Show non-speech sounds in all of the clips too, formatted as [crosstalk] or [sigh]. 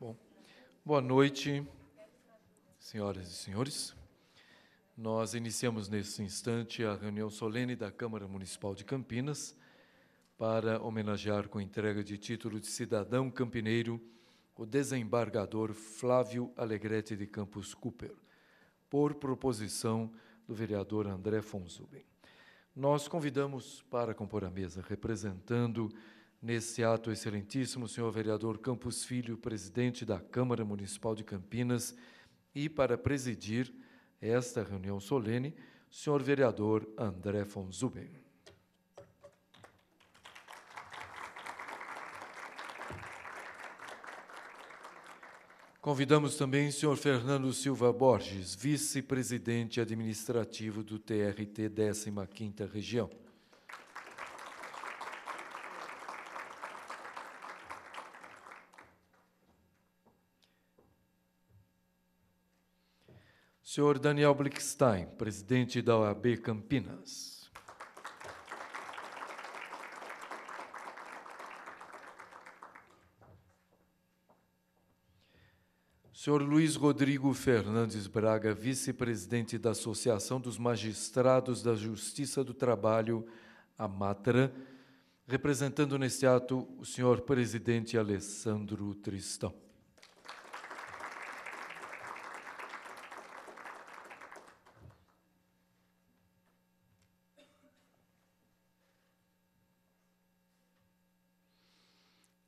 Bom, boa noite, senhoras e senhores. Nós iniciamos nesse instante a reunião solene da Câmara Municipal de Campinas para homenagear com entrega de título de cidadão campineiro o desembargador Flávio Alegrete de Campos Cooper, por proposição do vereador André Fonzuben. Nós convidamos para compor a mesa, representando Nesse ato excelentíssimo, senhor vereador Campos Filho, presidente da Câmara Municipal de Campinas, e para presidir esta reunião solene, senhor vereador André Fonzuben. Convidamos também o senhor Fernando Silva Borges, vice-presidente administrativo do TRT 15ª Região. Senhor Daniel Blickstein, presidente da OAB Campinas. Senhor Luiz Rodrigo Fernandes Braga, vice-presidente da Associação dos Magistrados da Justiça do Trabalho, a Matra, representando neste ato o senhor presidente Alessandro Tristão.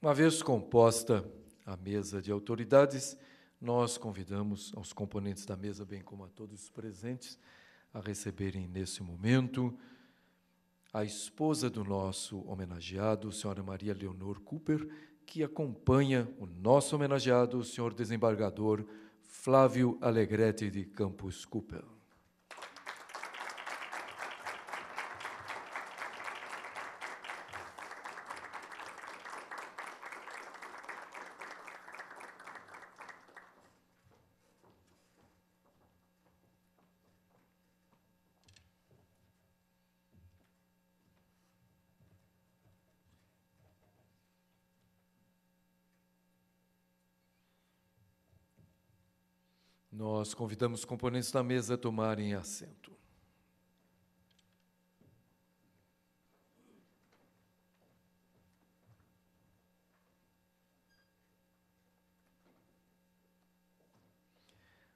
Uma vez composta a mesa de autoridades, nós convidamos aos componentes da mesa, bem como a todos os presentes, a receberem nesse momento a esposa do nosso homenageado, senhora Maria Leonor Cooper, que acompanha o nosso homenageado, o senhor desembargador Flávio Alegrete de Campos Cooper. Nós convidamos os componentes da mesa a tomarem assento.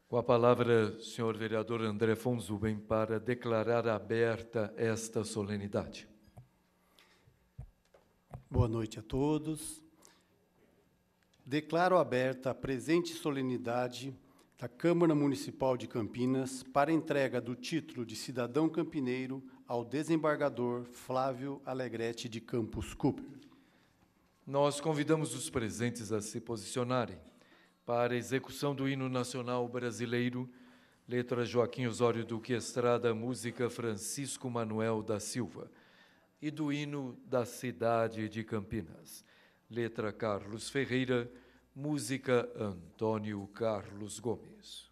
Com a palavra, senhor vereador André Fonzuben, para declarar aberta esta solenidade. Boa noite a todos. Declaro aberta a presente solenidade da Câmara Municipal de Campinas para entrega do título de cidadão campineiro ao desembargador Flávio Alegrete de Campos Cooper. Nós convidamos os presentes a se posicionarem para a execução do hino nacional brasileiro, letra Joaquim Osório Duque Estrada, música Francisco Manuel da Silva, e do hino da cidade de Campinas, letra Carlos Ferreira, Música Antônio Carlos Gomes.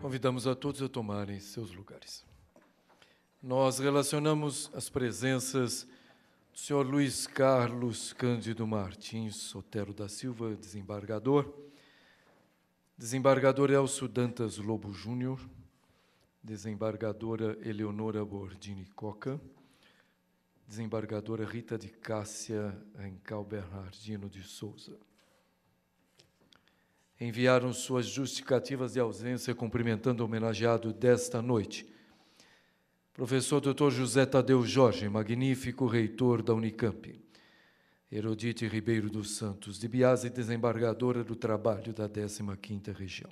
Convidamos a todos a tomarem seus lugares. Nós relacionamos as presenças do senhor Luiz Carlos Cândido Martins Sotero da Silva, desembargador, desembargador Elcio Dantas Lobo Júnior, desembargadora Eleonora Bordini Coca, desembargadora Rita de Cássia Rencal Bernardino de Souza enviaram suas justificativas de ausência, cumprimentando o homenageado desta noite. Professor Dr. José Tadeu Jorge, magnífico reitor da Unicamp. Herodite Ribeiro dos Santos, de Biase, desembargadora do trabalho da 15ª Região.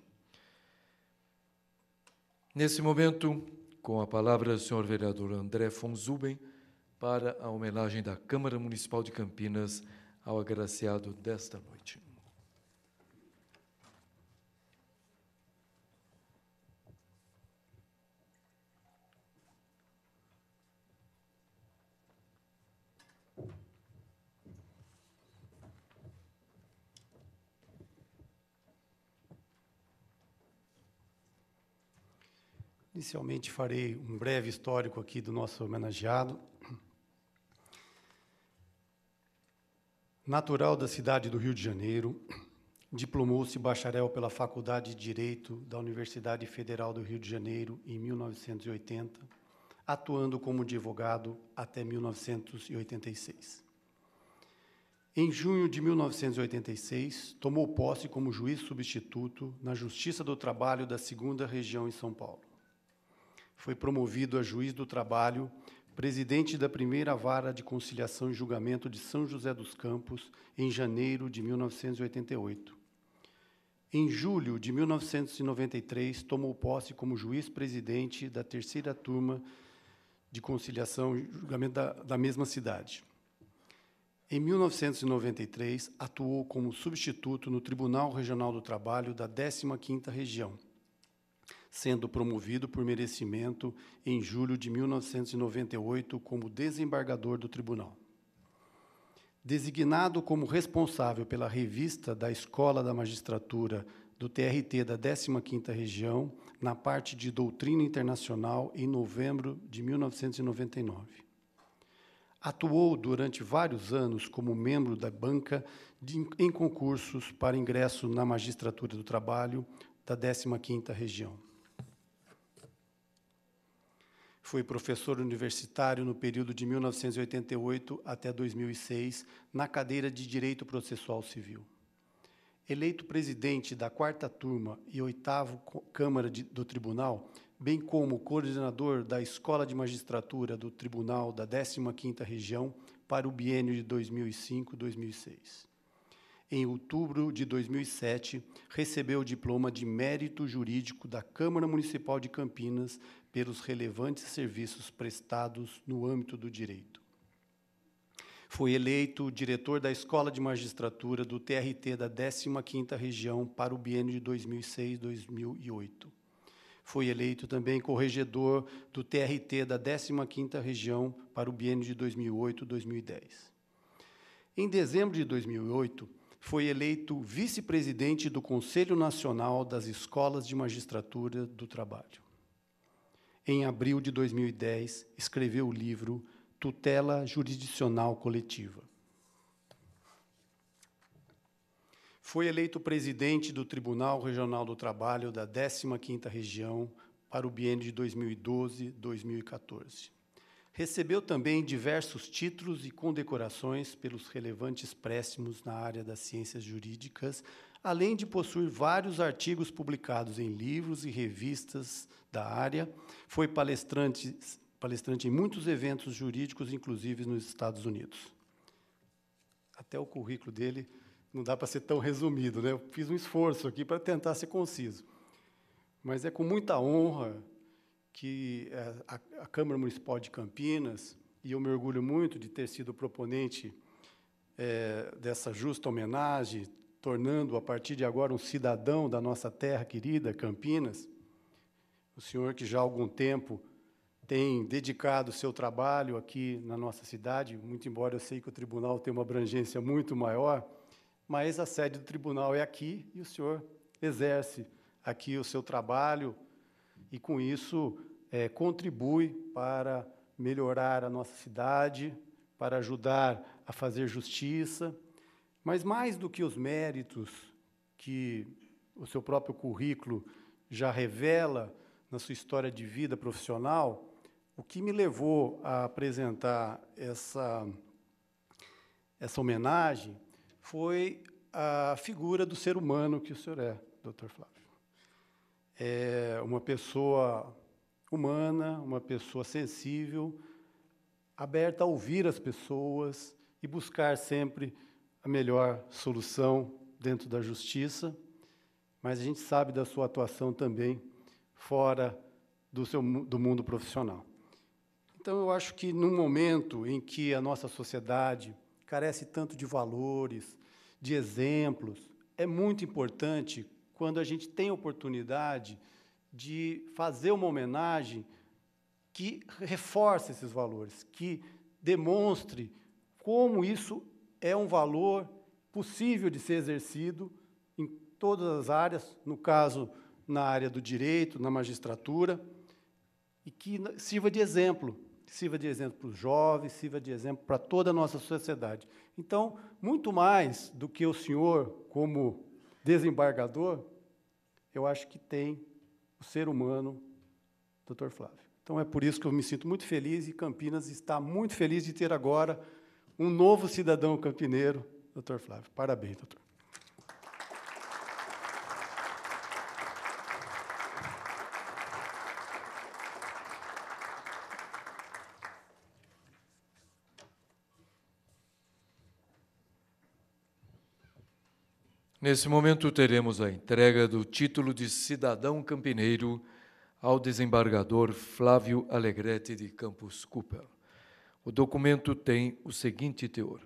Nesse momento, com a palavra o senhor vereador André Fonzuben para a homenagem da Câmara Municipal de Campinas ao agraciado desta noite. Inicialmente farei um breve histórico aqui do nosso homenageado. Natural da cidade do Rio de Janeiro, diplomou-se bacharel pela Faculdade de Direito da Universidade Federal do Rio de Janeiro em 1980, atuando como advogado até 1986. Em junho de 1986, tomou posse como juiz substituto na Justiça do Trabalho da Segunda Região em São Paulo foi promovido a juiz do trabalho, presidente da primeira vara de conciliação e julgamento de São José dos Campos, em janeiro de 1988. Em julho de 1993, tomou posse como juiz-presidente da terceira turma de conciliação e julgamento da, da mesma cidade. Em 1993, atuou como substituto no Tribunal Regional do Trabalho da 15ª Região sendo promovido por merecimento em julho de 1998 como desembargador do tribunal. Designado como responsável pela revista da Escola da Magistratura do TRT da 15ª Região, na parte de Doutrina Internacional, em novembro de 1999. Atuou durante vários anos como membro da banca de, em concursos para ingresso na Magistratura do Trabalho da 15ª Região. Foi professor universitário no período de 1988 até 2006, na cadeira de Direito Processual Civil. Eleito presidente da quarta turma e oitavo Câmara de, do Tribunal, bem como coordenador da Escola de Magistratura do Tribunal da 15ª Região para o biênio de 2005-2006 em outubro de 2007, recebeu o diploma de mérito jurídico da Câmara Municipal de Campinas pelos relevantes serviços prestados no âmbito do direito. Foi eleito diretor da Escola de Magistratura do TRT da 15ª Região para o biênio de 2006-2008. Foi eleito também corregedor do TRT da 15ª Região para o biênio de 2008-2010. Em dezembro de 2008, foi eleito vice-presidente do Conselho Nacional das Escolas de Magistratura do Trabalho. Em abril de 2010, escreveu o livro Tutela Jurisdicional Coletiva. Foi eleito presidente do Tribunal Regional do Trabalho da 15ª Região para o biênio de 2012-2014. Recebeu também diversos títulos e condecorações pelos relevantes préstimos na área das ciências jurídicas, além de possuir vários artigos publicados em livros e revistas da área. Foi palestrante, palestrante em muitos eventos jurídicos, inclusive nos Estados Unidos. Até o currículo dele não dá para ser tão resumido, né? Eu fiz um esforço aqui para tentar ser conciso. Mas é com muita honra que é, a, a Câmara Municipal de Campinas, e eu me orgulho muito de ter sido proponente é, dessa justa homenagem, tornando a partir de agora um cidadão da nossa terra querida, Campinas, o senhor que já há algum tempo tem dedicado seu trabalho aqui na nossa cidade, muito embora eu sei que o tribunal tem uma abrangência muito maior, mas a sede do tribunal é aqui e o senhor exerce aqui o seu trabalho e, com isso, é, contribui para melhorar a nossa cidade, para ajudar a fazer justiça. Mas, mais do que os méritos que o seu próprio currículo já revela na sua história de vida profissional, o que me levou a apresentar essa, essa homenagem foi a figura do ser humano que o senhor é, doutor Flávio é uma pessoa humana, uma pessoa sensível, aberta a ouvir as pessoas e buscar sempre a melhor solução dentro da justiça, mas a gente sabe da sua atuação também fora do, seu, do mundo profissional. Então, eu acho que num momento em que a nossa sociedade carece tanto de valores, de exemplos, é muito importante quando a gente tem oportunidade de fazer uma homenagem que reforce esses valores, que demonstre como isso é um valor possível de ser exercido em todas as áreas, no caso, na área do direito, na magistratura, e que sirva de exemplo, sirva de exemplo para os jovens, sirva de exemplo para toda a nossa sociedade. Então, muito mais do que o senhor, como desembargador, eu acho que tem o ser humano, doutor Flávio. Então é por isso que eu me sinto muito feliz e Campinas está muito feliz de ter agora um novo cidadão campineiro, doutor Flávio. Parabéns, doutor. Nesse momento, teremos a entrega do título de cidadão campineiro ao desembargador Flávio Alegrete de Campos Cooper. O documento tem o seguinte teor: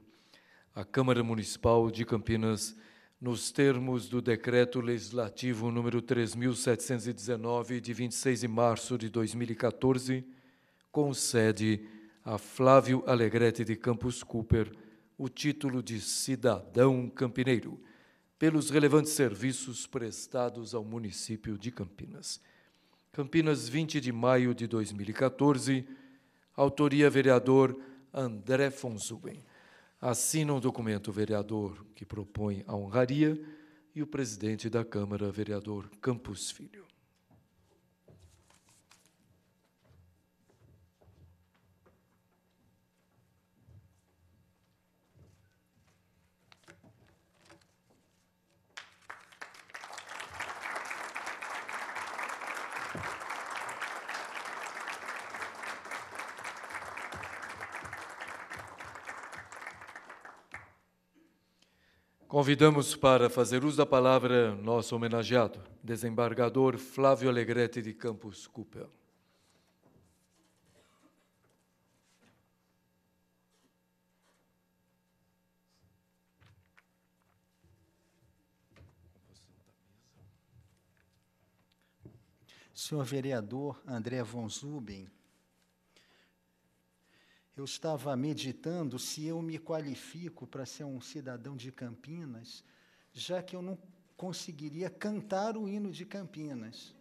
A Câmara Municipal de Campinas, nos termos do Decreto Legislativo número 3719 de 26 de março de 2014, concede a Flávio Alegrete de Campos Cooper o título de cidadão campineiro pelos relevantes serviços prestados ao município de Campinas. Campinas, 20 de maio de 2014, autoria vereador André Fonzuben. Assina o um documento o vereador que propõe a honraria e o presidente da Câmara, vereador Campos Filho. Convidamos para fazer uso da palavra nosso homenageado, desembargador Flávio Alegrete de Campos Cooper. Senhor vereador André von Zuben, eu estava meditando se eu me qualifico para ser um cidadão de Campinas, já que eu não conseguiria cantar o hino de Campinas.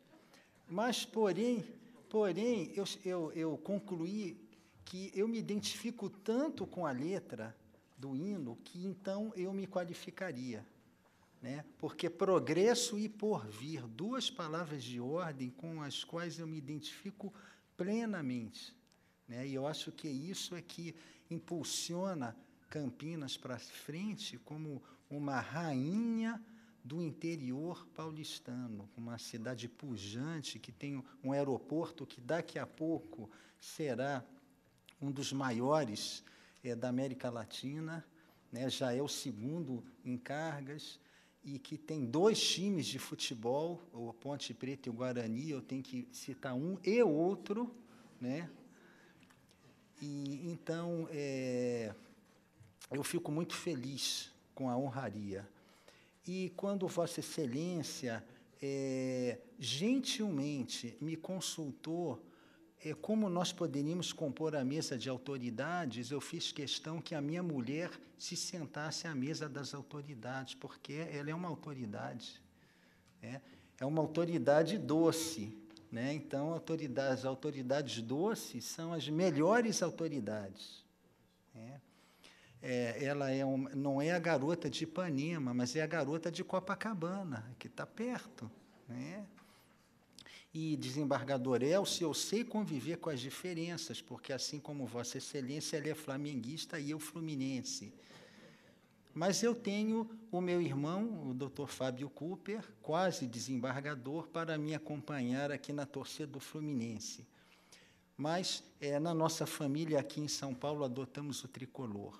Mas, porém, porém eu, eu, eu concluí que eu me identifico tanto com a letra do hino que então eu me qualificaria. Né? Porque progresso e porvir, duas palavras de ordem com as quais eu me identifico plenamente. Né? E eu acho que isso é que impulsiona Campinas para frente como uma rainha do interior paulistano, uma cidade pujante que tem um aeroporto que daqui a pouco será um dos maiores é, da América Latina, né? já é o segundo em cargas e que tem dois times de futebol, o Ponte Preta e o Guarani, eu tenho que citar um e outro, né? E então é, eu fico muito feliz com a honraria. E quando Vossa Excelência é, gentilmente me consultou é, como nós poderíamos compor a mesa de autoridades, eu fiz questão que a minha mulher se sentasse à mesa das autoridades, porque ela é uma autoridade. É, é uma autoridade doce, né? Então, autoridades, as autoridades doces são as melhores autoridades. Né? É, ela é um, não é a garota de Ipanema, mas é a garota de Copacabana, que está perto. Né? E, desembargador Elcio, eu sei conviver com as diferenças, porque, assim como Vossa Excelência, ela é flamenguista e eu fluminense. Mas eu tenho o meu irmão, o Dr. Fábio Cooper, quase desembargador, para me acompanhar aqui na torcida do Fluminense. Mas é, na nossa família aqui em São Paulo adotamos o tricolor.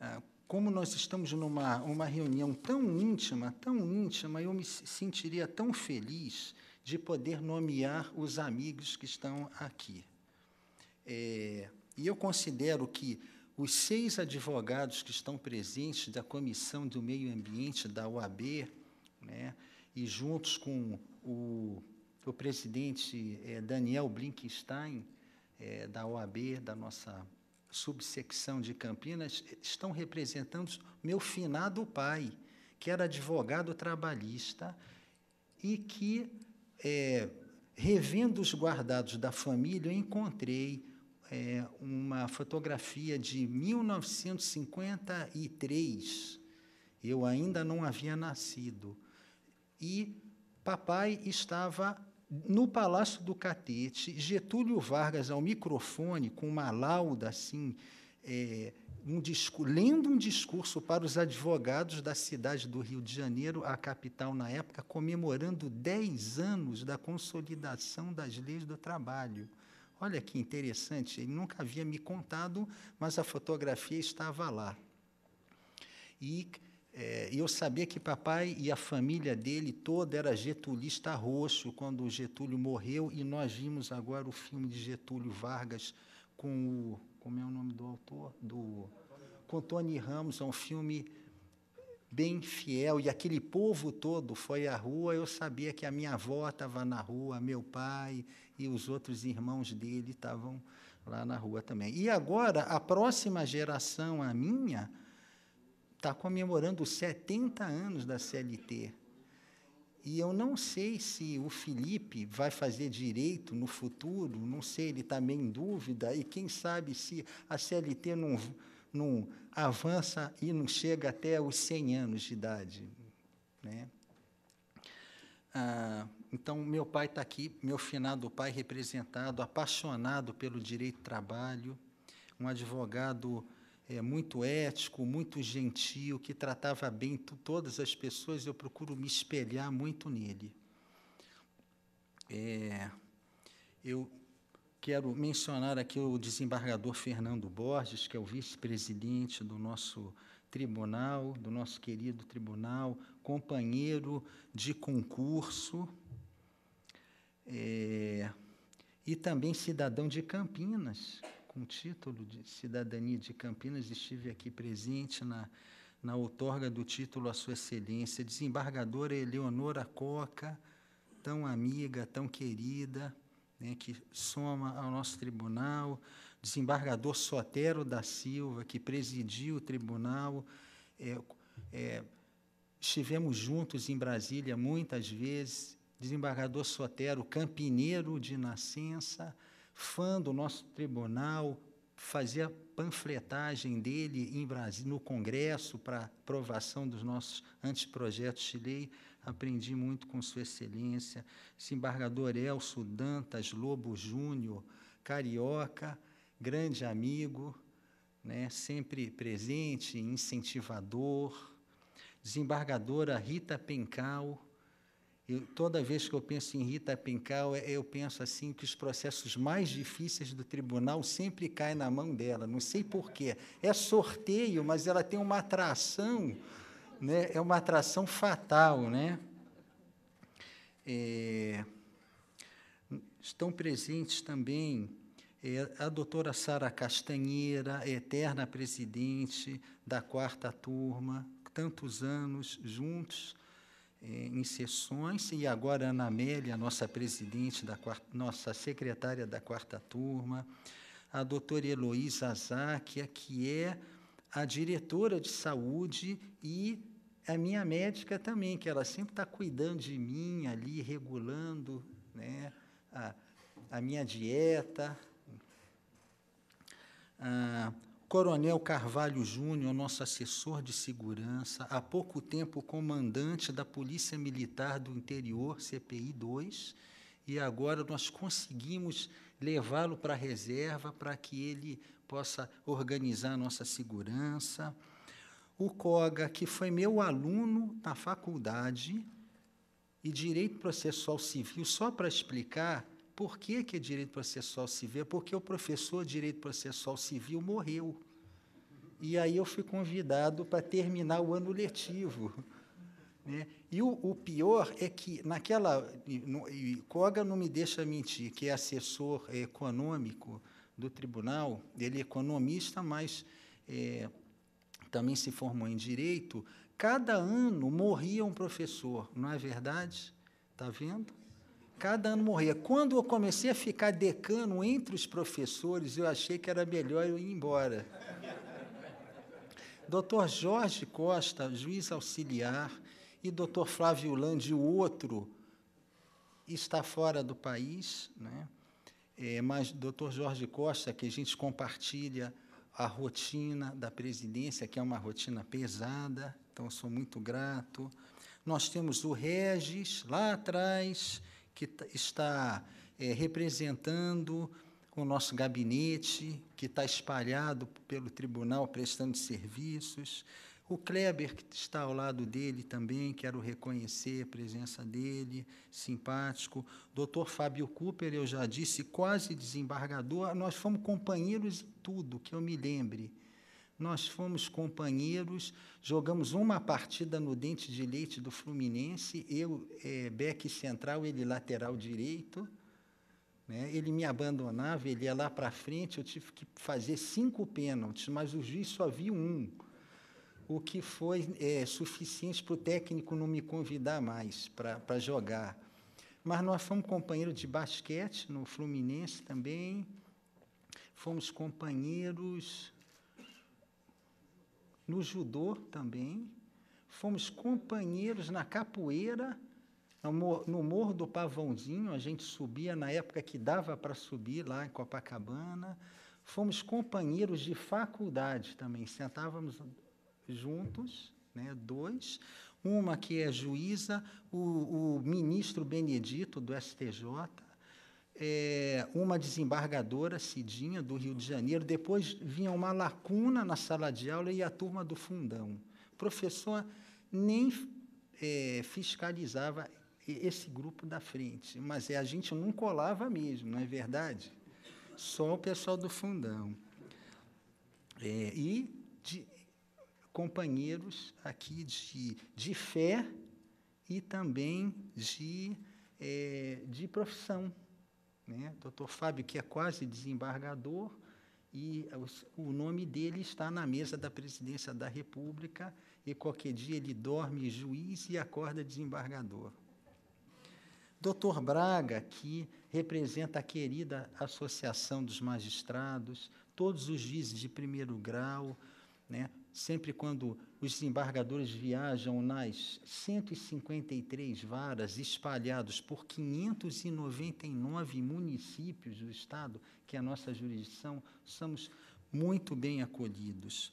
Ah, como nós estamos numa uma reunião tão íntima, tão íntima, eu me sentiria tão feliz de poder nomear os amigos que estão aqui. É, e eu considero que os seis advogados que estão presentes da Comissão do Meio Ambiente da OAB, né, e juntos com o, o presidente é, Daniel Blinkenstein, é, da OAB, da nossa subsecção de Campinas, estão representando meu finado pai, que era advogado trabalhista e que, é, revendo os guardados da família, eu encontrei é, uma fotografia de 1953. Eu ainda não havia nascido. E papai estava no Palácio do Catete, Getúlio Vargas ao microfone, com uma lauda assim, é, um lendo um discurso para os advogados da cidade do Rio de Janeiro, a capital na época, comemorando 10 anos da consolidação das leis do trabalho. Olha que interessante, ele nunca havia me contado, mas a fotografia estava lá. E é, eu sabia que papai e a família dele toda era getulista roxo quando Getúlio morreu, e nós vimos agora o filme de Getúlio Vargas com o. Como é o nome do autor? Do, com Tony Ramos, é um filme bem fiel, e aquele povo todo foi à rua. Eu sabia que a minha avó estava na rua, meu pai, e os outros irmãos dele estavam lá na rua também. E agora, a próxima geração, a minha, está comemorando 70 anos da CLT. E eu não sei se o Felipe vai fazer direito no futuro, não sei, ele está meio em dúvida, e quem sabe se a CLT não, não avança e não chega até os 100 anos de idade. Né? Ah, então, meu pai está aqui, meu finado pai representado, apaixonado pelo direito do trabalho, um advogado é, muito ético, muito gentil, que tratava bem todas as pessoas. Eu procuro me espelhar muito nele. É, eu quero mencionar aqui o desembargador Fernando Borges, que é o vice-presidente do nosso tribunal, do nosso querido tribunal, companheiro de concurso. É, e também cidadão de Campinas, com título de Cidadania de Campinas, estive aqui presente na, na outorga do título à Sua Excelência, desembargadora Eleonora Coca, tão amiga, tão querida, né, que soma ao nosso tribunal, desembargador Sotero da Silva, que presidiu o tribunal. É, é, estivemos juntos em Brasília muitas vezes, desembargador Sotero, campineiro de nascença, fã do nosso tribunal, fazia panfletagem dele em Brasil, no Congresso para aprovação dos nossos anteprojetos de lei. Aprendi muito com Sua Excelência. Desembargador Elso Dantas Lobo Júnior, carioca, grande amigo, né, sempre presente, incentivador. Desembargadora Rita Pencal, eu, toda vez que eu penso em Rita Pincal, é, eu penso assim que os processos mais difíceis do tribunal sempre caem na mão dela. Não sei porquê. É sorteio, mas ela tem uma atração, né? É uma atração fatal, né? É, estão presentes também é, a doutora Sara Castanheira, eterna presidente da quarta turma, tantos anos juntos é, em sessões, e agora a Ana Amélia, nossa presidente, da quarta, nossa secretária da quarta turma, a doutora Heloísa Azáquia, que é a diretora de saúde e a minha médica também, que ela sempre está cuidando de mim ali, regulando né, a, a minha dieta. Ah, Coronel Carvalho Júnior, nosso assessor de segurança, há pouco tempo comandante da Polícia Militar do Interior, CPI 2, e agora nós conseguimos levá-lo para a reserva para que ele possa organizar a nossa segurança. O Coga, que foi meu aluno na faculdade, e Direito Processual Civil, só para explicar por que, que é Direito Processual Civil, é porque o professor de Direito Processual Civil morreu. E aí eu fui convidado para terminar o ano letivo. Né? E o, o, pior é que, naquela. No, e Koga não me deixa mentir, que é assessor econômico do tribunal, ele é economista, mas é, também se formou em direito. Cada ano morria um professor, não é verdade? Está vendo? Cada ano morria. Quando eu comecei a ficar decano entre os professores, eu achei que era melhor eu ir embora. Dr. Jorge Costa, juiz auxiliar, e Dr. Flávio Landi, o outro, está fora do país, né? É, mas Dr. Jorge Costa, que a gente compartilha a rotina da presidência, que é uma rotina pesada, então sou muito grato. Nós temos o Regis lá atrás, que está é, representando com o nosso gabinete, que está espalhado pelo tribunal prestando serviços, o Kleber, que está ao lado dele também, quero reconhecer a presença dele, simpático. Doutor Fábio Cooper, eu já disse, quase desembargador. Nós fomos companheiros em tudo, que eu me lembre. Nós fomos companheiros, jogamos uma partida no dente de leite do Fluminense, eu é, central, ele lateral direito. Né? Ele me abandonava, ele ia lá para frente, eu tive que fazer cinco pênaltis, mas o juiz só viu um, o que foi é, suficiente para o técnico não me convidar mais para jogar. Mas nós fomos companheiros de basquete no Fluminense também, fomos companheiros no judô também, fomos companheiros na capoeira no, Morro do Pavãozinho, a gente subia na época que dava para subir lá em Copacabana. Fomos companheiros de faculdade também, sentávamos juntos, né, dois. Uma que é juíza, o, o ministro Benedito do STJ, é, uma desembargadora, Cidinha, do Rio de Janeiro. Depois vinha uma lacuna na sala de aula e a turma do fundão. O professor nem é, fiscalizava esse grupo da frente. Mas é, a gente não colava mesmo, não é verdade? Só o pessoal do fundão. É, e de companheiros aqui de, de fé e também de, é, de profissão. Né? Doutor Fábio, que é quase desembargador, e o nome dele está na mesa da presidência da República, e qualquer dia ele dorme juiz e acorda desembargador. Doutor Braga, que representa a querida Associação dos Magistrados, todos os juízes de primeiro grau, né? sempre quando os desembargadores viajam nas 153 varas espalhados por 599 municípios do Estado, que é a nossa jurisdição, somos muito bem acolhidos.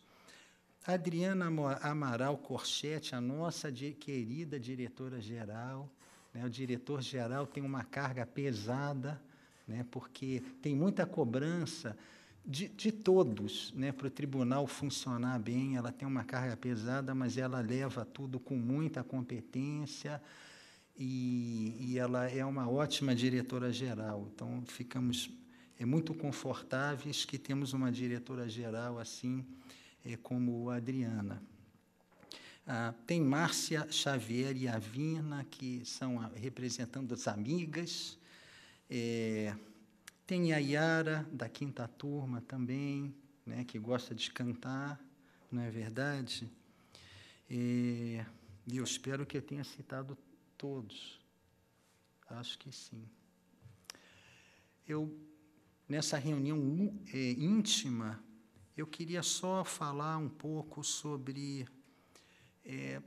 Adriana Amaral Corchete, a nossa querida diretora-geral, né? O diretor-geral tem uma carga pesada, né? porque tem muita cobrança de, de todos. Né? Para o tribunal funcionar bem, ela tem uma carga pesada, mas ela leva tudo com muita competência. E, e ela é uma ótima diretora geral, então ficamos é muito confortáveis que temos uma diretora geral assim é, como a Adriana. Ah, tem Márcia Xavier e Avina, que são representando as amigas. É, tem a Yara, da quinta turma também, né, que gosta de cantar, não é verdade? É, e eu espero que eu tenha citado todos. Acho que sim. Eu, nessa reunião é, íntima, eu queria só falar um pouco sobre é,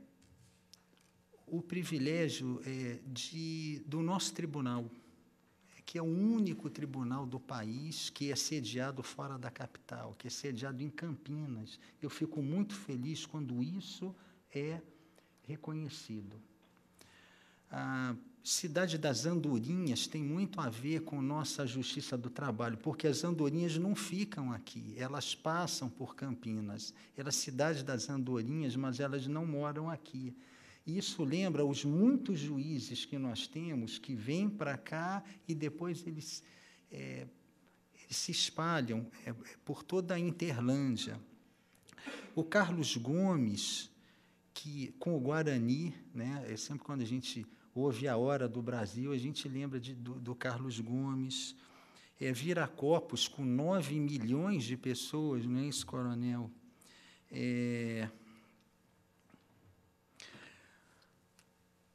o privilégio é, de, do nosso tribunal, que é o único tribunal do país que é sediado fora da capital, que é sediado em Campinas. Eu fico muito feliz quando isso é reconhecido. Ah, Cidade das Andorinhas tem muito a ver com nossa justiça do trabalho, porque as andorinhas não ficam aqui, elas passam por Campinas. Era cidade das andorinhas, mas elas não moram aqui. Isso lembra os muitos juízes que nós temos que vêm para cá e depois eles, é, eles se espalham é, é, por toda a Interlândia. O Carlos Gomes, que com o Guarani, né, é sempre quando a gente Houve a Hora do Brasil, a gente lembra de, do, do Carlos Gomes. É, vira copos com 9 milhões de pessoas, não é isso, coronel? É,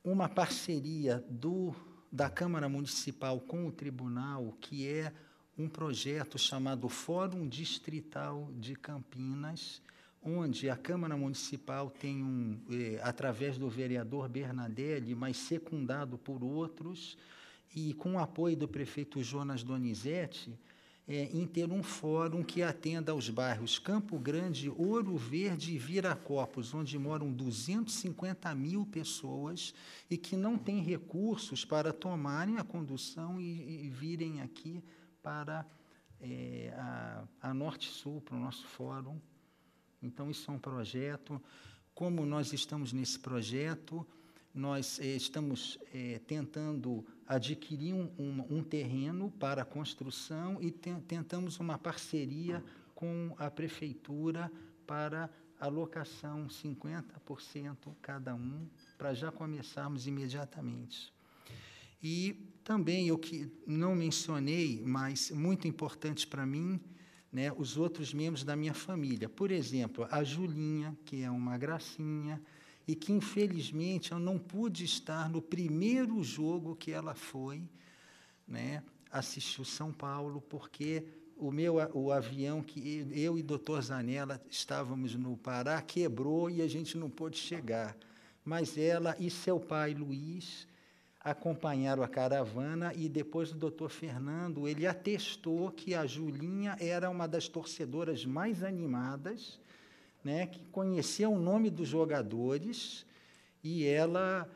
uma parceria do, da Câmara Municipal com o Tribunal, que é um projeto chamado Fórum Distrital de Campinas, onde a Câmara Municipal tem um, eh, através do vereador Bernadelli, mas secundado por outros, e com o apoio do prefeito Jonas Donizete, eh, em ter um fórum que atenda aos bairros Campo Grande, Ouro Verde e Viracopos, onde moram 250 mil pessoas e que não têm recursos para tomarem a condução e, e virem aqui para eh, a, a Norte Sul, para o nosso fórum então, isso é um projeto. Como nós estamos nesse projeto, nós eh, estamos eh, tentando adquirir um, um, um, terreno para construção e te tentamos uma parceria com a prefeitura para alocação 50% cada um, para já começarmos imediatamente. E também o que não mencionei, mas muito importante para mim, né, os outros membros da minha família. Por exemplo, a Julinha, que é uma gracinha, e que infelizmente eu não pude estar no primeiro jogo que ela foi, né, assistiu São Paulo, porque o meu o avião que eu e o Dr. Zanella estávamos no Pará quebrou e a gente não pôde chegar. Mas ela e seu pai Luiz acompanharam a caravana e depois o doutor Fernando, ele atestou que a Julinha era uma das torcedoras mais animadas, né, que conhecia o nome dos jogadores e ela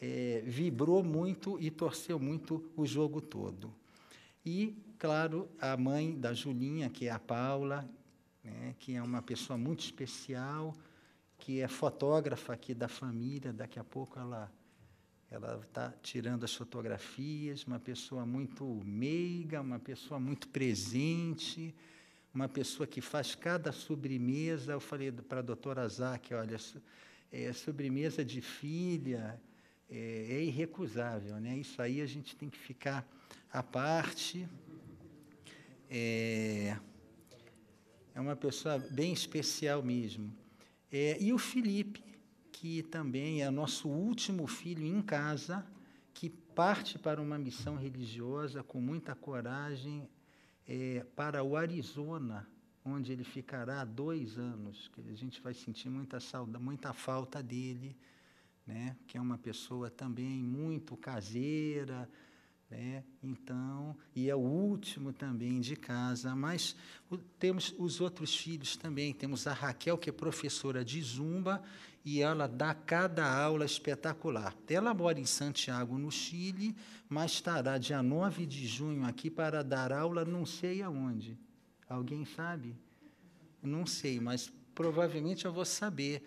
é, vibrou muito e torceu muito o jogo todo. E, claro, a mãe da Julinha, que é a Paula, né, que é uma pessoa muito especial, que é fotógrafa aqui da família, daqui a pouco ela ela está tirando as fotografias, uma pessoa muito meiga, uma pessoa muito presente, uma pessoa que faz cada sobremesa. Eu falei para a doutora Zaque, olha, é, sobremesa de filha é, é irrecusável, né? Isso aí a gente tem que ficar à parte. É, é uma pessoa bem especial mesmo. É, e o Felipe, que também é nosso último filho em casa, que parte para uma missão religiosa com muita coragem é, para o Arizona, onde ele ficará dois anos. Que a gente vai sentir muita, saudade, muita falta dele, né? que é uma pessoa também muito caseira, né? Então, e é o último também de casa, mas o, temos os outros filhos também. Temos a Raquel, que é professora de zumba, e ela dá cada aula espetacular. Ela mora em Santiago, no Chile, mas estará dia 9 de junho aqui para dar aula não sei aonde. Alguém sabe? Não sei, mas provavelmente eu vou saber.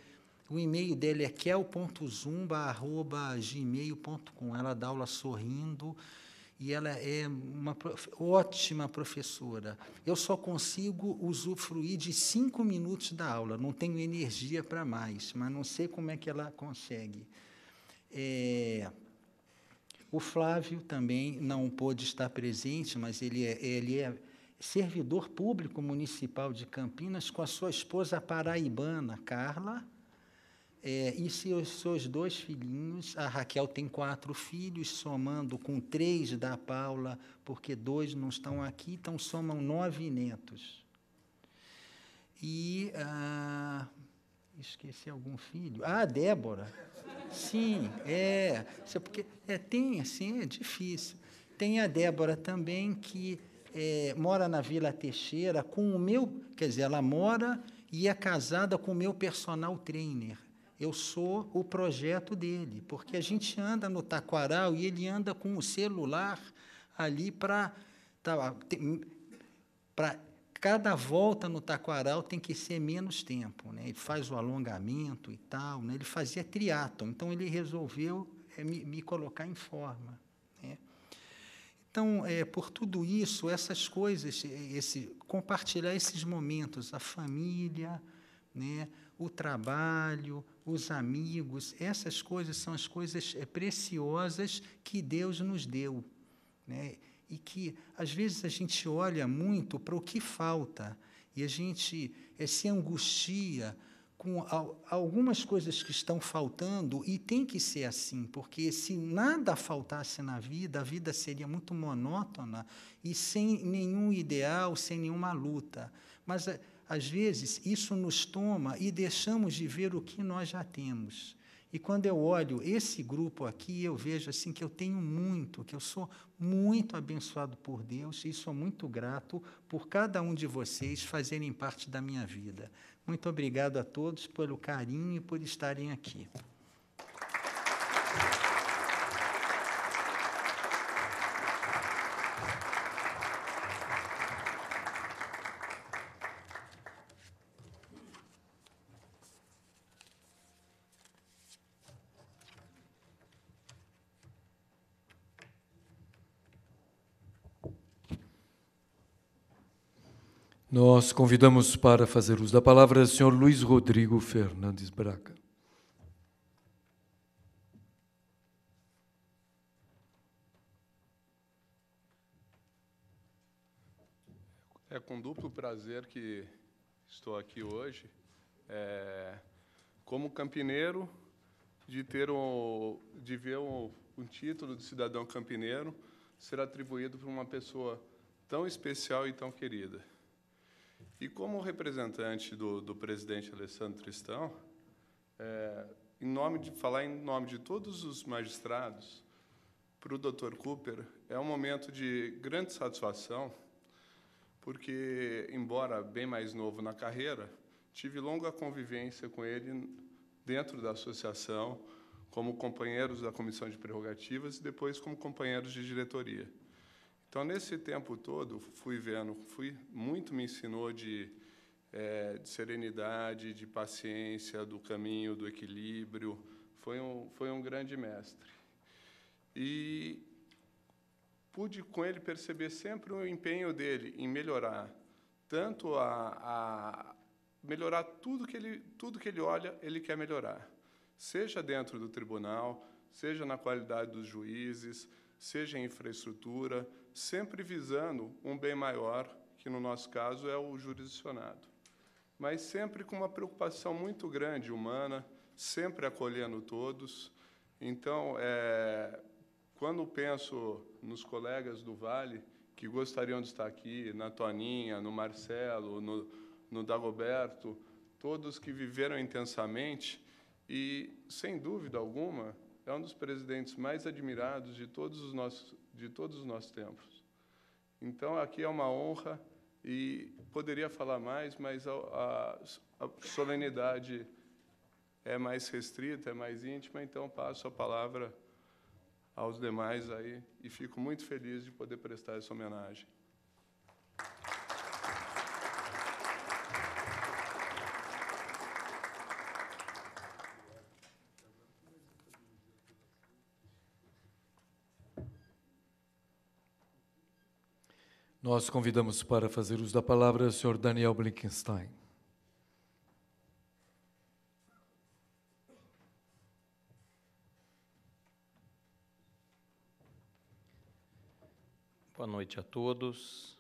O e-mail dele é kel.zumba.gmail.com. Ela dá aula sorrindo e ela é uma prof... ótima professora. Eu só consigo usufruir de cinco minutos da aula, não tenho energia para mais, mas não sei como é que ela consegue. É... O Flávio também não pôde estar presente, mas ele é, ele é servidor público municipal de Campinas com a sua esposa paraibana, Carla, é, e seus, seus dois filhinhos, a Raquel tem quatro filhos, somando com três da Paula, porque dois não estão aqui, então somam nove netos. E ah, esqueci algum filho. Ah, Débora. Sim, é. é, porque é, tem assim, é difícil. Tem a Débora também que é, mora na Vila Teixeira com o meu, quer dizer, ela mora e é casada com o meu personal trainer. Eu sou o projeto dele, porque a gente anda no taquaral e ele anda com o celular ali para. Tá, para cada volta no taquaral tem que ser menos tempo, né? Ele faz o alongamento e tal, né? Ele fazia triatlo, então ele resolveu é, me, me, colocar em forma, né? Então, é, por tudo isso, essas coisas, esse compartilhar esses momentos, a família, né? O trabalho, os amigos, essas coisas são as coisas eh, preciosas que Deus nos deu. Né? E que, às vezes, a gente olha muito para o que falta e a gente é, se angustia com algumas coisas que estão faltando, e tem que ser assim, porque se nada faltasse na vida, a vida seria muito monótona e sem nenhum ideal, sem nenhuma luta. Mas eh, às vezes, isso nos toma e deixamos de ver o que nós já temos. E quando eu olho esse grupo aqui, eu vejo assim que eu tenho muito, que eu sou muito abençoado por Deus e sou muito grato por cada um de vocês fazerem parte da minha vida. Muito obrigado a todos pelo carinho e por estarem aqui. Nós convidamos para fazer uso da palavra o Senhor Luiz Rodrigo Fernandes Braga. É com duplo prazer que estou aqui hoje, é, como campineiro, de ter um, de ver um, um título de cidadão campineiro ser atribuído por uma pessoa tão especial e tão querida. E como representante do, do presidente Alessandro Tristão, é, em nome de falar em nome de todos os magistrados para o Dr. Cooper é um momento de grande satisfação, porque embora bem mais novo na carreira, tive longa convivência com ele dentro da associação, como companheiros da comissão de prerrogativas e depois como companheiros de diretoria. Então, nesse tempo todo, fui vendo, fui, muito me ensinou de, é, de serenidade, de paciência, do caminho, do equilíbrio. Foi um, foi um grande mestre. E pude, com ele, perceber sempre o empenho dele em melhorar, tanto a, a melhorar tudo que ele tudo que ele olha ele quer melhorar seja dentro do tribunal seja na qualidade dos juízes seja em infraestrutura sempre visando um bem maior, que no nosso caso é o jurisdicionado. Mas sempre com uma preocupação muito grande humana, sempre acolhendo todos. Então, é, quando penso nos colegas do Vale que gostariam de estar aqui, na Toninha, no Marcelo, no, no Dagoberto, todos que viveram intensamente, e, sem dúvida alguma, é um dos presidentes mais admirados de todos os nossos de todos os nossos tempos. Então, aqui é uma honra e poderia falar mais, mas a, a, a solenidade é mais restrita, é mais íntima, então passo a palavra aos demais aí e fico muito feliz de poder prestar essa homenagem. Nós convidamos para fazer uso da palavra o Sr. Daniel Blinkenstein. Boa noite a todos.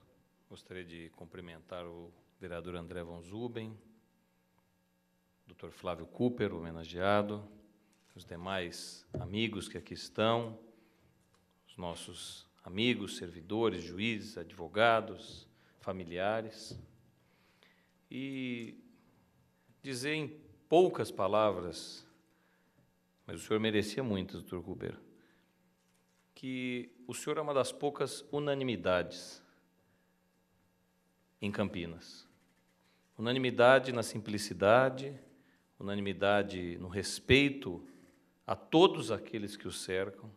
Gostaria de cumprimentar o vereador André Von Zuben, Dr. Flávio Cooper, homenageado, os demais amigos que aqui estão, os nossos amigos, servidores, juízes, advogados, familiares. E dizer em poucas palavras, mas o senhor merecia muitas, doutor Ruber, que o senhor é uma das poucas unanimidades em Campinas. Unanimidade na simplicidade, unanimidade no respeito a todos aqueles que o cercam,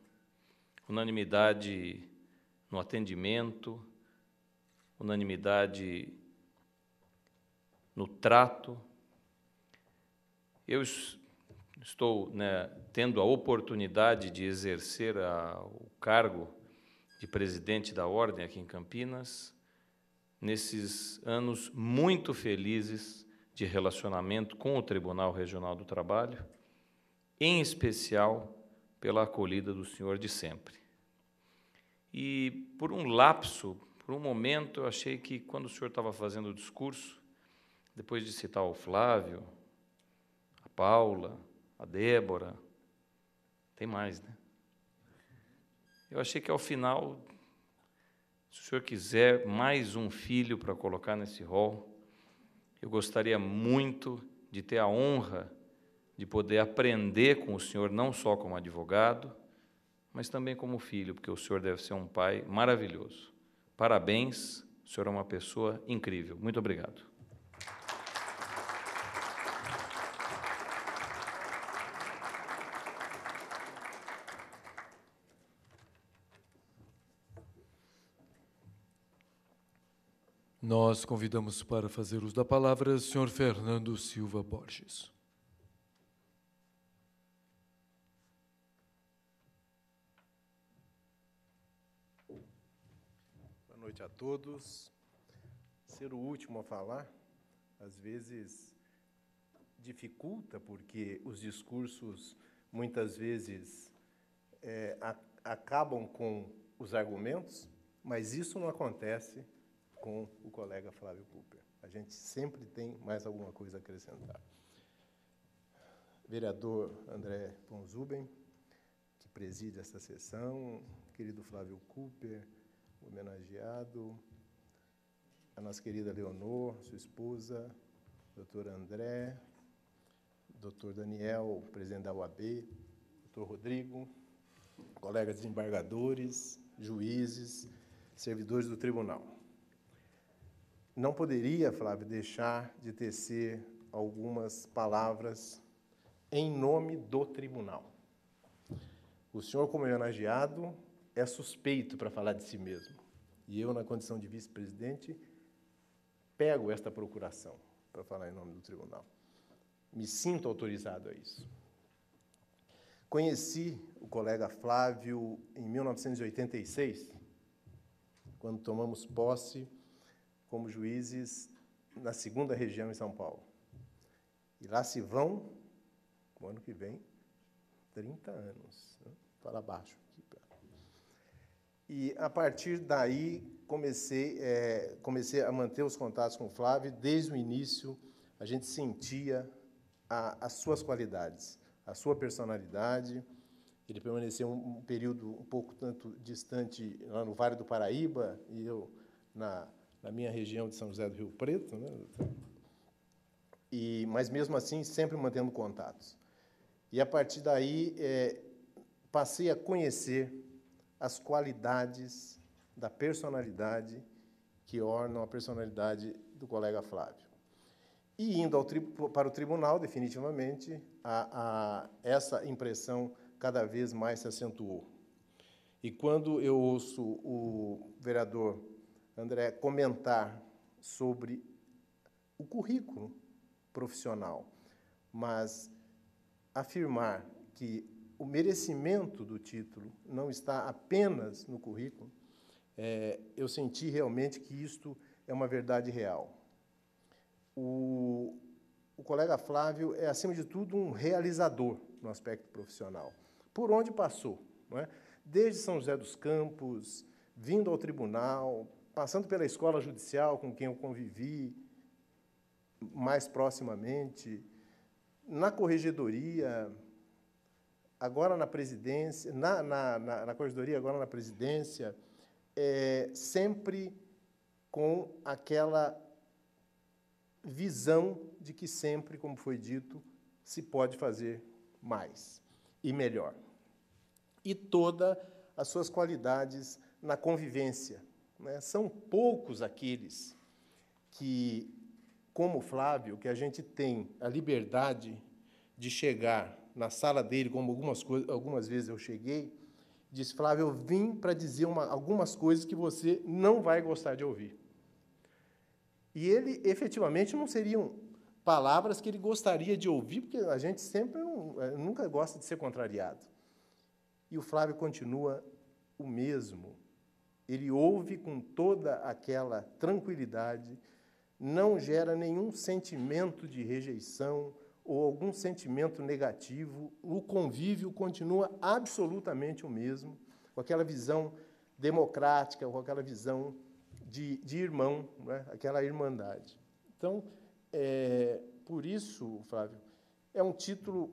unanimidade no atendimento, unanimidade no trato. Eu estou né, tendo a oportunidade de exercer a, o cargo de presidente da Ordem aqui em Campinas, nesses anos muito felizes de relacionamento com o Tribunal Regional do Trabalho, em especial pela acolhida do senhor de sempre. E por um lapso, por um momento, eu achei que quando o senhor estava fazendo o discurso, depois de citar o Flávio, a Paula, a Débora, tem mais, né? Eu achei que ao final, se o senhor quiser mais um filho para colocar nesse rol, eu gostaria muito de ter a honra de poder aprender com o senhor, não só como advogado, mas também como filho, porque o senhor deve ser um pai maravilhoso. Parabéns, o senhor é uma pessoa incrível. Muito obrigado. Nós convidamos para fazer uso da palavra o senhor Fernando Silva Borges. noite a todos. Ser o último a falar, às vezes, dificulta, porque os discursos, muitas vezes, é, a, acabam com os argumentos, mas isso não acontece com o colega Flávio Cooper. A gente sempre tem mais alguma coisa a acrescentar. Vereador André Ponzuben, que preside esta sessão, querido Flávio Cooper, homenageado, a nossa querida Leonor, sua esposa, doutor André, doutor Daniel, presidente da UAB, doutor Rodrigo, colegas desembargadores, juízes, servidores do tribunal. Não poderia, Flávio, deixar de tecer algumas palavras em nome do tribunal. O senhor, como homenageado, é suspeito para falar de si mesmo. E eu, na condição de vice-presidente, pego esta procuração, para falar em nome do tribunal. Me sinto autorizado a isso. Conheci o colega Flávio em 1986, quando tomamos posse como juízes na segunda região em São Paulo. E lá se vão, no ano que vem, 30 anos. Né? Para baixo. E a partir daí comecei, é, comecei a manter os contatos com o Flávio. Desde o início a gente sentia a, as suas qualidades, a sua personalidade. Ele permaneceu um, um período um pouco tanto distante lá no Vale do Paraíba e eu na, na minha região de São José do Rio Preto, né? E mas mesmo assim sempre mantendo contatos. E a partir daí é, passei a conhecer as qualidades da personalidade que ornam a personalidade do colega Flávio. E indo para o tribunal, definitivamente, a, a, essa impressão cada vez mais se acentuou. E quando eu ouço o vereador André comentar sobre o currículo profissional, mas afirmar que o merecimento do título não está apenas no currículo, é, eu senti realmente que isto é uma verdade real. O, o colega Flávio é, acima de tudo, um realizador no aspecto profissional. Por onde passou? Não é? Desde São José dos Campos, vindo ao tribunal, passando pela escola judicial com quem eu convivi mais proximamente, na corregedoria, agora na presidência, na, na, na, na agora na presidência, é, sempre com aquela visão de que sempre, como foi dito, se pode fazer mais e melhor. E todas as suas qualidades na convivência. Né? São poucos aqueles que, como Flávio, que a gente tem a liberdade de chegar na sala dele, como algumas, algumas vezes eu cheguei, disse: Flávio, eu vim para dizer uma, algumas coisas que você não vai gostar de ouvir. E ele, efetivamente, não seriam palavras que ele gostaria de ouvir, porque a gente sempre é, nunca gosta de ser contrariado. E o Flávio continua o mesmo. Ele ouve com toda aquela tranquilidade, não gera nenhum sentimento de rejeição, ou algum sentimento negativo, o convívio continua absolutamente o mesmo, com aquela visão democrática, com aquela visão de, de irmão, é? aquela irmandade. Então, é, por isso, Flávio, é um título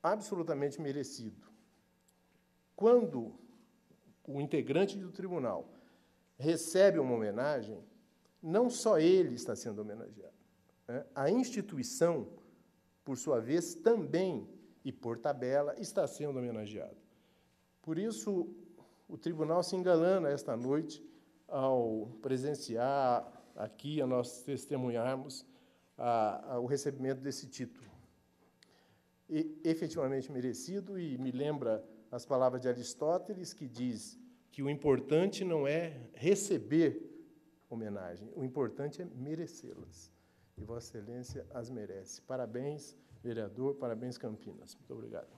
absolutamente merecido. Quando o integrante do tribunal recebe uma homenagem, não só ele está sendo homenageado, né? a instituição por sua vez, também e por tabela, está sendo homenageado. Por isso, o tribunal se engalana esta noite ao presenciar aqui, a nós testemunharmos a, a, o recebimento desse título. E, efetivamente merecido, e me lembra as palavras de Aristóteles, que diz que o importante não é receber homenagem, o importante é merecê-las e Vossa Excelência as merece. Parabéns, vereador, parabéns, Campinas. Muito obrigado.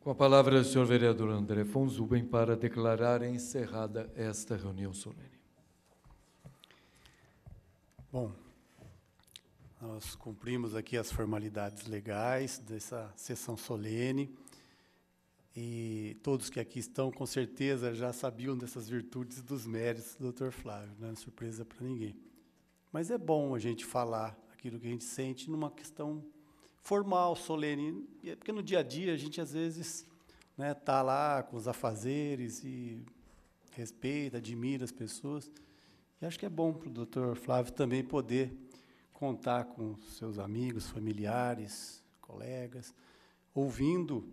Com a palavra, o senhor vereador André Fonzuben para declarar encerrada esta reunião solene. Bom, nós cumprimos aqui as formalidades legais dessa sessão solene. E todos que aqui estão, com certeza, já sabiam dessas virtudes e dos méritos do Dr. Flávio, não é surpresa para ninguém. Mas é bom a gente falar aquilo que a gente sente numa questão formal, solene, é porque no dia a dia a gente às vezes né, tá lá com os afazeres e respeita, admira as pessoas. E acho que é bom para o Dr. Flávio também poder contar com seus amigos, familiares, colegas, ouvindo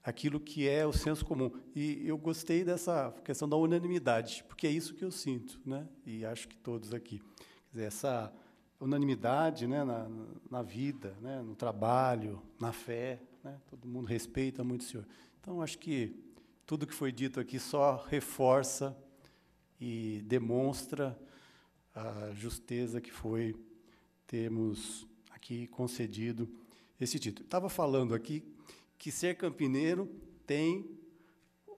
aquilo que é o senso comum. E eu gostei dessa questão da unanimidade, porque é isso que eu sinto, né? E acho que todos aqui. Quer dizer, essa unanimidade né, na, na vida, né, no trabalho, na fé, né? todo mundo respeita muito o Senhor. Então, acho que tudo que foi dito aqui só reforça e demonstra a justeza que foi termos aqui concedido esse título. Estava falando aqui que ser campineiro tem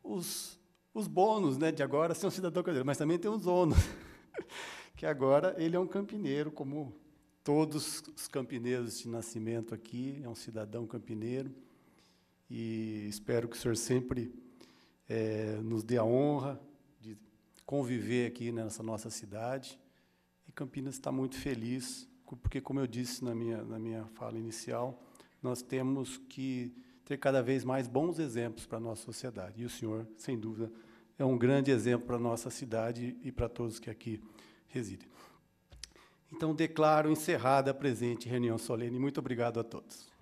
os, os bônus né, de agora ser um cidadão campineiro, mas também tem os ônus, [laughs] que agora ele é um campineiro, como todos os campineiros de nascimento aqui, é um cidadão campineiro, e espero que o senhor sempre é, nos dê a honra de conviver aqui nessa nossa cidade. E Campinas está muito feliz porque, como eu disse na minha, na minha fala inicial, nós temos que ter cada vez mais bons exemplos para a nossa sociedade. E o senhor, sem dúvida, é um grande exemplo para a nossa cidade e para todos que aqui residem. Então, declaro encerrada a presente reunião solene. Muito obrigado a todos.